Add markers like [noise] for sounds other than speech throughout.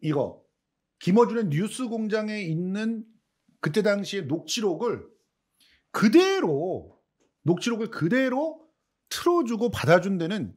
이거 김어준의 뉴스 공장에 있는 그때 당시의 녹취록을 그대로 녹취록을 그대로 틀어주고 받아준 데는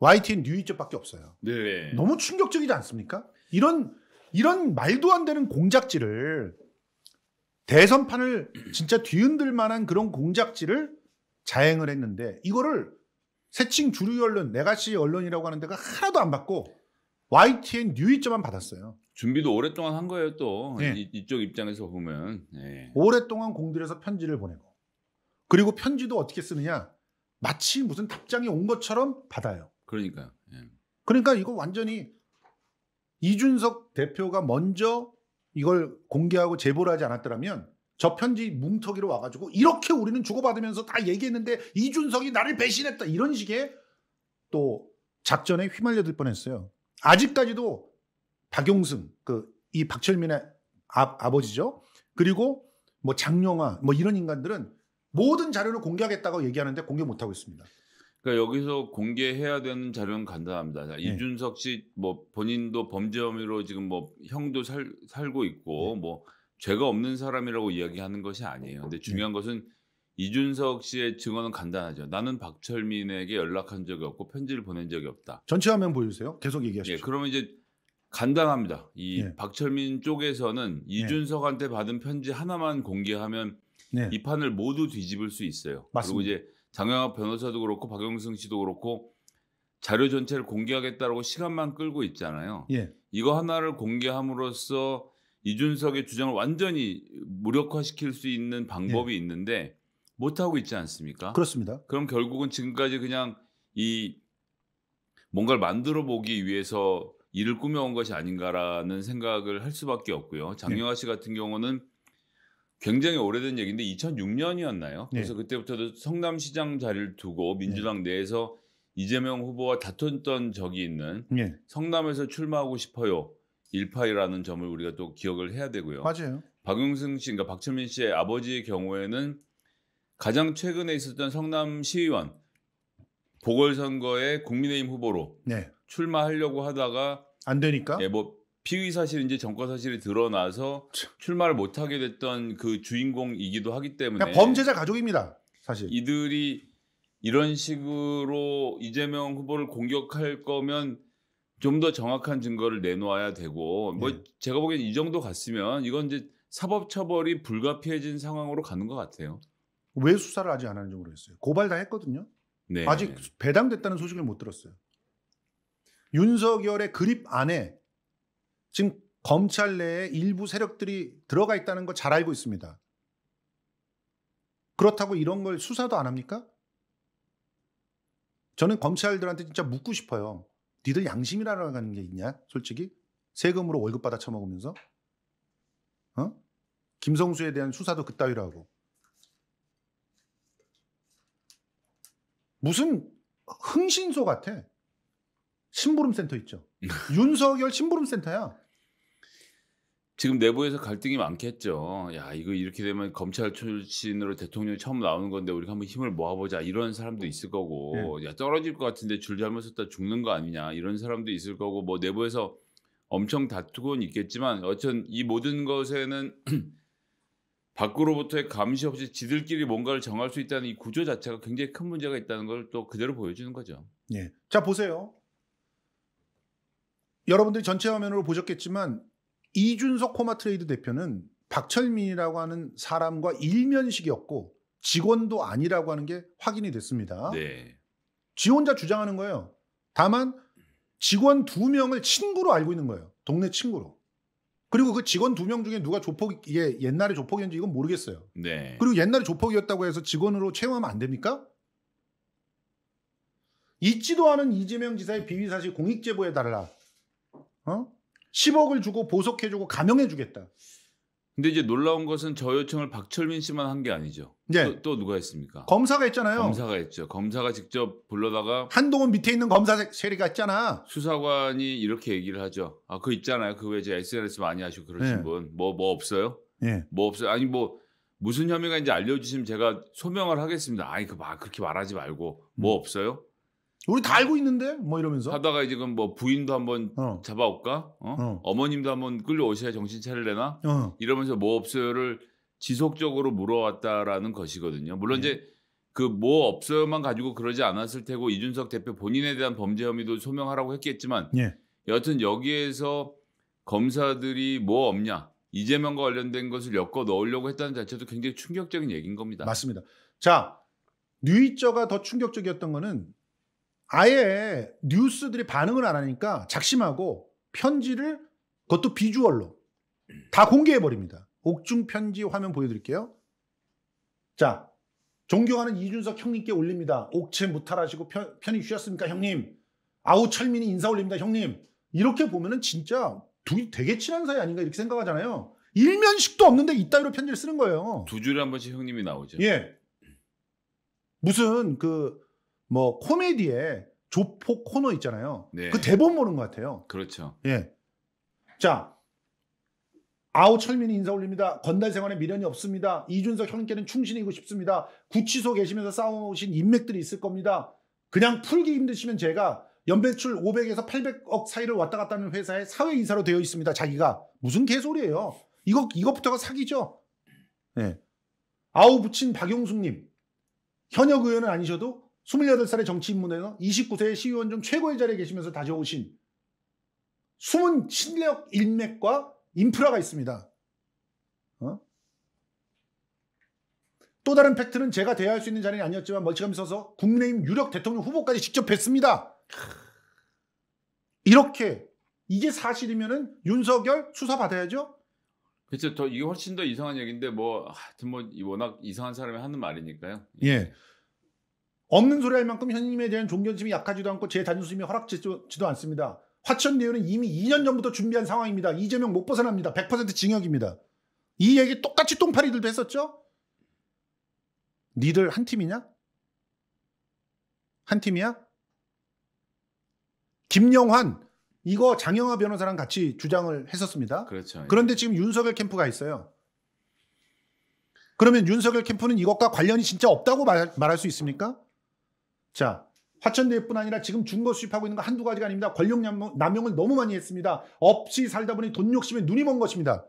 YTN 뉴이즈밖에 없어요. 네. 너무 충격적이지 않습니까? 이런 이런 말도 안 되는 공작질을 대선판을 진짜 뒤흔들 만한 그런 공작질을 자행을 했는데 이거를 새칭 주류 언론, 내가시 언론이라고 하는 데가 하나도 안 받고 YTN 뉴이점만 받았어요. 준비도 오랫동안 한 거예요 또 네. 이, 쪽 입장에서 보면 네. 오랫동안 공들여서 편지를 보내고 그리고 편지도 어떻게 쓰느냐 마치 무슨 답장이 온 것처럼 받아요. 그러니까요. 네. 그러니까 이거 완전히 이준석 대표가 먼저 이걸 공개하고 제보를 하지 않았더라면 저 편지 뭉터기로 와가지고 이렇게 우리는 주고받으면서 다 얘기했는데 이준석이 나를 배신했다 이런 식의 또 작전에 휘말려들 뻔했어요. 아직까지도 박용승, 그, 이 박철민의 아, 아버지죠. 그리고 뭐 장영화, 뭐 이런 인간들은 모든 자료를 공개하겠다고 얘기하는데 공개 못하고 있습니다. 그러니까 여기서 공개해야 되는 자료는 간단합니다. 네. 이준석 씨 뭐 본인도 범죄 혐의로 지금 뭐 형도 살, 살고 있고 네. 뭐 죄가 없는 사람이라고 이야기하는 것이 아니에요. 근데 중요한 네. 것은 이준석 씨의 증언은 간단하죠. 나는 박철민에게 연락한 적이 없고 편지를 보낸 적이 없다. 전체 화면 보여주세요. 계속 얘기하시죠. 예, 그러면 이제 간단합니다. 이 네. 박철민 쪽에서는 예. 이준석한테 받은 편지 하나만 공개하면 네. 이 판을 모두 뒤집을 수 있어요. 맞습니다. 그리고 이제 장영학 변호사도 그렇고 박영승 씨도 그렇고 자료 전체를 공개하겠다라고 시간만 끌고 있잖아요. 예. 이거 하나를 공개함으로써 이준석의 주장을 완전히 무력화시킬 수 있는 방법이 예. 있는데 못하고 있지 않습니까? 그렇습니다. 그럼 결국은 지금까지 그냥 이 뭔가를 만들어 보기 위해서 일을 꾸며온 것이 아닌가라는 생각을 할 수밖에 없고요. 장영아 씨 같은 경우는 굉장히 오래된 얘기인데 2006년이었나요? 그래서 네. 그때부터도 성남시장 자리를 두고 네. 민주당 네. 내에서 이재명 후보와 다퉜던 적이 있는 네. 성남에서 출마하고 싶어요 일파이라는 점을 우리가 또 기억을 해야 되고요. 맞아요. 박용승 씨, 그러니까 박철민 씨의 아버지의 경우에는 가장 최근에 있었던 성남 시의원 보궐선거에 국민의힘 후보로 네. 출마하려고 하다가 안 되니까 예, 뭐 피의 사실인제 정과 사실이 드러나서 출마를 못 하게 됐던 그 주인공이기도 하기 때문에 범죄자 가족입니다. 사실 이들이 이런 식으로 이재명 후보를 공격할 거면 좀 더 정확한 증거를 내놓아야 되고 뭐 네. 제가 보기엔 이 정도 갔으면 이건 이제 사법 처벌이 불가피해진 상황으로 가는 것 같아요. 왜 수사를 아직 안 하는지 모르겠어요. 고발 당했거든요. 네. 아직 배당됐다는 소식을 못 들었어요. 윤석열의 그립 안에 지금 검찰 내에 일부 세력들이 들어가 있다는 거잘 알고 있습니다. 그렇다고 이런 걸 수사도 안 합니까? 저는 검찰들한테 진짜 묻고 싶어요. 니들 양심이라는 게 있냐? 솔직히 세금으로 월급 받아 처먹으면서 어? 김성수에 대한 수사도 그따위로 하고 무슨 흥신소 같아. 심부름 센터 있죠. [laughs] 윤석열 심부름 센터야. 지금 내부에서 갈등이 많겠죠. 야, 이거 이렇게 되면 검찰 출신으로 대통령이 처음 나오는 건데 우리가 한번 힘을 모아보자 이런 사람도 있을 거고, 네. 야 떨어질 것 같은데 줄 잘못 썼다 죽는 거 아니냐 이런 사람도 있을 거고, 뭐 내부에서 엄청 다투고는 있겠지만 어쨌든 이 모든 것에는 [clears throat] 밖으로부터의 감시 없이 지들끼리 뭔가를 정할 수 있다는 이 구조 자체가 굉장히 큰 문제가 있다는 걸 또 그대로 보여주는 거죠. 예. 자 보세요. 여러분들이 전체 화면으로 보셨겠지만 이준석 코마트레이드 대표는 박철민이라고 하는 사람과 일면식이었고 직원도 아니라고 하는 게 확인이 됐습니다. 네. 지 혼자 주장하는 거예요. 다만 직원 두 명을 친구로 알고 있는 거예요. 동네 친구로. 그리고 그 직원 두 명 중에 누가 조폭 이게 옛날에 조폭이었는지 이건 모르겠어요. 네. 그리고 옛날에 조폭이었다고 해서 직원으로 채용하면 안 됩니까? 있지도 않은 이재명 지사의 비위 사실 공익 제보해 달라. 어? 10억을 주고 보석해 주고 감형해 주겠다. 근데 이제 놀라운 것은 저 요청을 박철민 씨만 한 게 아니죠. 네. 또, 또, 누가 했습니까? 검사가 했잖아요. 검사가 했죠. 검사가 직접 불러다가 한동훈 밑에 있는 검사 세리가 있잖아. 수사관이 이렇게 얘기를 하죠. 아, 그 있잖아요. 그 왜이제 SNS 많이 하시고 그러신 네. 분. 뭐뭐 뭐 없어요? 예. 네. 뭐 없어요? 아니 뭐 무슨 혐의가 이제 알려주시면 제가 소명을 하겠습니다. 아니 그 막 그렇게 말하지 말고 뭐 음. 없어요? 우리 다 알고 있는데 뭐 이러면서 하다가 지금 뭐 부인도 한번 어. 잡아올까? 어? 어. 머님도 한번 끌려오셔야 정신 차릴래나? 어. 이러면서 뭐 없어요를 지속적으로 물어왔다라는 것이거든요. 물론 네. 이제 그 뭐 없어요만 가지고 그러지 않았을 테고 이준석 대표 본인에 대한 범죄 혐의도 소명하라고 했겠지만 네. 여하튼 여기에서 검사들이 뭐 없냐 이재명과 관련된 것을 엮어 넣으려고 했다는 자체도 굉장히 충격적인 얘기인 겁니다. 맞습니다. 자, 뉴이저가 더 충격적이었던 거는 아예 뉴스들이 반응을 안 하니까 작심하고 편지를 그것도 비주얼로 다 공개해 버립니다. 옥중 편지 화면 보여드릴게요. 자, 존경하는 이준석 형님께 올립니다. 옥체 무탈하시고 편, 편히 쉬셨습니까 형님? 아우 철민이 인사 올립니다, 형님. 이렇게 보면은 진짜 둘이 되게 친한 사이 아닌가 이렇게 생각하잖아요. 일면식도 없는데 이따위로 편지를 쓰는 거예요. 두 줄에 한 번씩 형님이 나오죠. 예. 무슨 그뭐 코미디에 조폭 코너 있잖아요. 네. 그 대본 보는 것 같아요. 그렇죠. 예. 자, 아우 철민이 인사 올립니다. 건달 생활에 미련이 없습니다. 이준석 형님께는 충신이고 싶습니다. 구치소 계시면서 싸우신 인맥들이 있을 겁니다. 그냥 풀기 힘드시면 제가 연배출 500에서 800억 사이를 왔다 갔다 하는 회사의 사회 인사로 되어 있습니다. 자기가 무슨 개소리예요? 이거 이것부터가 사기죠. 네. 아우 붙인 박용숙님 현역 의원은 아니셔도 28살의 정치인 문에서 29세의 시의원 중 최고의 자리에 계시면서 다져오신 숨은 실력 인맥과 인프라가 있습니다. 어? 또 다른 팩트는 제가 대화할 수 있는 자리는 아니었지만 멀찌감이 어서 국내임 유력 대통령 후보까지 직접 뵀습니다. 이렇게 이게 사실이면은 윤석열 수사 받아야죠. 그렇죠. 더 이게 훨씬 더 이상한 얘기인데 뭐 하여튼 뭐 워낙 이상한 사람이 하는 말이니까요. 예. 예. 없는 소리 할 만큼 현님에 대한 존경심이 약하지도 않고 제 단순심이 허락지도 않습니다. 화천 내유은 이미 2년 전부터 준비한 상황입니다. 이재명 못 벗어납니다. 100% 징역입니다. 이 얘기 똑같이 똥파리들도 했었죠? 니들 한 팀이냐? 한 팀이야? 김영환 이거 장영하 변호사랑 같이 주장을 했었습니다. 그렇죠. 예. 그런데 지금 윤석열 캠프가 있어요. 그러면 윤석열 캠프는 이것과 관련이 진짜 없다고 말할 수 있습니까? 자, 화천대유뿐 아니라 지금 중고 수입하고 있는 거 한두 가지가 아닙니다. 권력 남용을 너무 많이 했습니다. 없이 살다 보니 돈 욕심에 눈이 먼 것입니다.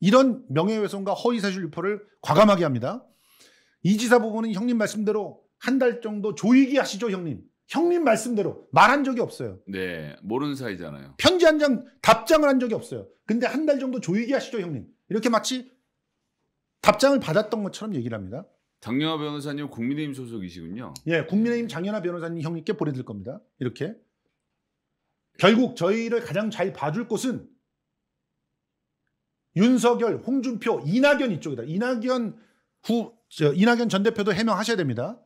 이런 명예훼손과 허위사실 유포를 과감하게 합니다. 이 지사 부부는 형님 말씀대로 한 달 정도 조이기 하시죠, 형님. 형님 말씀대로 말한 적이 없어요. 네, 모르는 사이잖아요. 편지 한 장 답장을 한 적이 없어요. 근데 한 달 정도 조이기 하시죠, 형님. 이렇게 마치 답장을 받았던 것처럼 얘기를 합니다. 장연아 변호사님 국민의힘 소속이시군요. 예, 국민의힘 장연아 변호사님 형님께 보내드릴 겁니다. 이렇게 결국 저희를 가장 잘 봐줄 곳은 윤석열, 홍준표, 이낙연 이쪽이다. 이낙연 후, 저, 이낙연 전 대표도 해명하셔야 됩니다.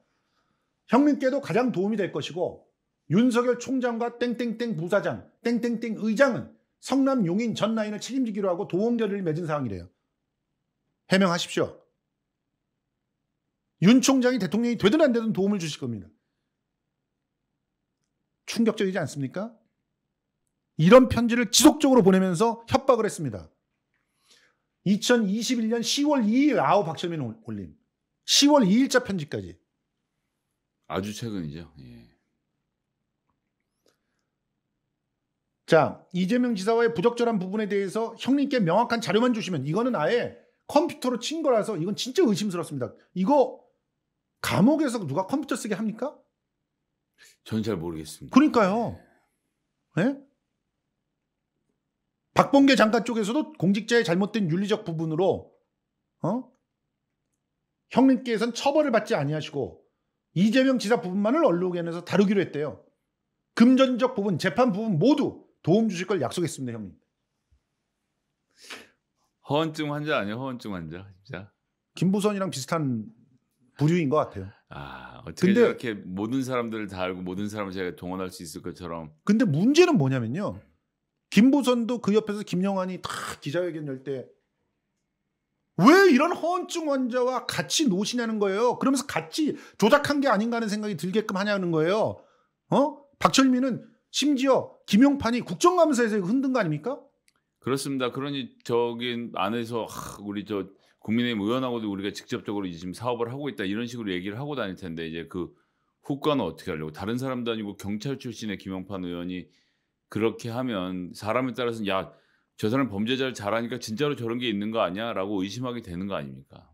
형님께도 가장 도움이 될 것이고 윤석열 총장과 땡땡땡 부사장, 땡땡땡 의장은 성남 용인 전 라인을 책임지기로 하고 도움결의를 맺은 상황이래요. 해명하십시오. 윤 총장이 대통령이 되든 안 되든 도움을 주실 겁니다. 충격적이지 않습니까? 이런 편지를 지속적으로 보내면서 협박을 했습니다. 2021년 10월 2일 아오 박철민 올림. 10월 2일자 편지까지. 아주 최근이죠. 예. 자, 이재명 지사와의 부적절한 부분에 대해서 형님께 명확한 자료만 주시면 이거는 아예 컴퓨터로 친 거라서 이건 진짜 의심스럽습니다. 이거 감옥에서 누가 컴퓨터 쓰게 합니까? 전 잘 모르겠습니다. 그러니까요. 네? 예? 박봉계 장관 쪽에서도 공직자의 잘못된 윤리적 부분으로 어? 형님께선 처벌을 받지 아니하시고 이재명 지사 부분만을 언론에서 다루기로 했대요. 금전적 부분, 재판 부분 모두 도움 주실 걸 약속했습니다, 형님. 허언증 환자 아니요 허언증 환자 진짜. 김부선이랑 비슷한 부류인 것 같아요. 아 어떻게 근데, 이렇게 모든 사람들을 다 알고 모든 사람을 제가 동원할 수 있을 것처럼. 근데 문제는 뭐냐면요. 김보선도 그 옆에서 김영환이 다 기자회견 열 때 왜 이런 허언증 환자와 같이 노시냐는 거예요. 그러면서 같이 조작한 게 아닌가 하는 생각이 들게끔 하냐는 거예요. 어? 박철민은 심지어 김용판이 국정감사에서 흔든 거 아닙니까? 그렇습니다. 그러니 저기 안에서 우리 저 국민의힘 의원하고도 우리가 직접적으로 지금 사업을 하고 있다 이런 식으로 얘기를 하고 다닐 텐데 이제 그 후과는 어떻게 하려고 다른 사람도 아니고 경찰 출신의 김영판 의원이 그렇게 하면 사람에 따라서는 야 저 사람 범죄자를 잘하니까 진짜로 저런 게 있는 거 아니야라고 의심하게 되는 거 아닙니까?